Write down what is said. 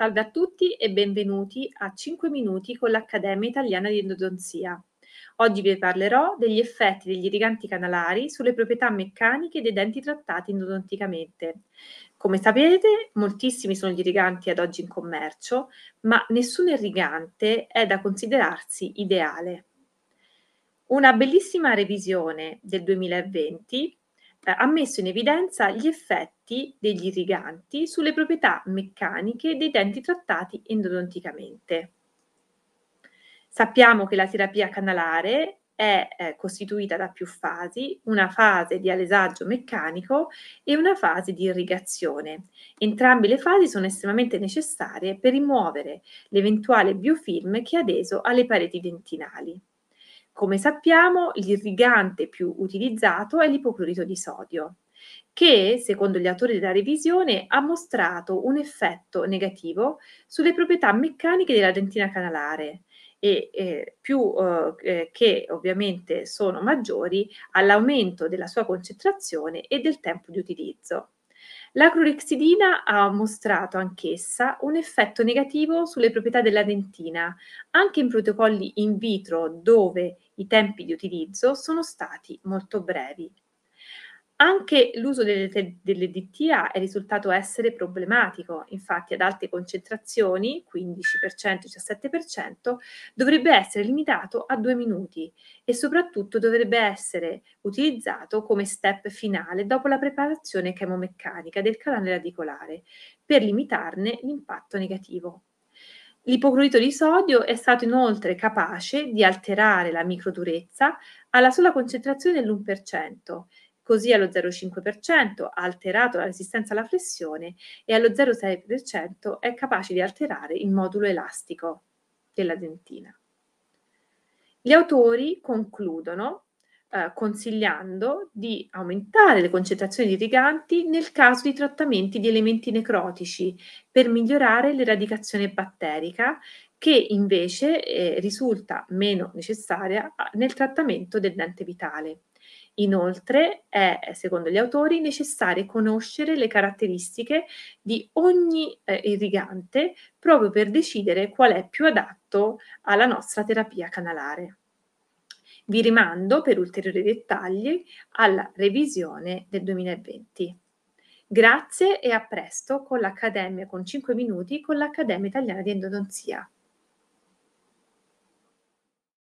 Salve a tutti e benvenuti a 5 minuti con l'Accademia Italiana di Endodonzia. Oggi vi parlerò degli effetti degli irriganti canalari sulle proprietà meccaniche dei denti trattati endodonticamente. Come sapete, moltissimi sono gli irriganti ad oggi in commercio, ma nessun irrigante è da considerarsi ideale. Una bellissima revisione del 2020 eh, ha messo in evidenza gli effetti degli irriganti sulle proprietà meccaniche dei denti trattati endodonticamente. Sappiamo che la terapia canalare è eh, costituita da più fasi, una fase di alesaggio meccanico e una fase di irrigazione. Entrambe le fasi sono estremamente necessarie per rimuovere l'eventuale biofilm che ha adeso alle pareti dentinali. Come sappiamo, l'irrigante più utilizzato è l'ipoclorito di sodio, che, secondo gli autori della revisione, ha mostrato un effetto negativo sulle proprietà meccaniche della dentina canalare e eh, più eh, eh, che ovviamente sono maggiori all'aumento della sua concentrazione e del tempo di utilizzo. L'acrorexidina ha mostrato anch'essa un effetto negativo sulle proprietà della dentina, anche in protocolli in vitro dove i tempi di utilizzo sono stati molto brevi. Anche l'uso delle, delle DTA è risultato essere problematico, infatti ad alte concentrazioni, 15%, 17%, dovrebbe essere limitato a due minuti e soprattutto dovrebbe essere utilizzato come step finale dopo la preparazione chemomeccanica del canale radicolare per limitarne l'impatto negativo. L'ipoclorito di sodio è stato inoltre capace di alterare la microdurezza alla sola concentrazione dell'1% così allo 0,5% ha alterato la resistenza alla flessione e allo 0,6% è capace di alterare il modulo elastico della dentina. Gli autori concludono eh, consigliando di aumentare le concentrazioni di irriganti nel caso di trattamenti di elementi necrotici per migliorare l'eradicazione batterica che invece eh, risulta meno necessaria ah, nel trattamento del dente vitale. Inoltre è, secondo gli autori, necessario conoscere le caratteristiche di ogni eh, irrigante proprio per decidere qual è più adatto alla nostra terapia canalare. Vi rimando per ulteriori dettagli alla revisione del 2020. Grazie e a presto con l'Accademia con 5 minuti con l'Accademia Italiana di Endodonzia.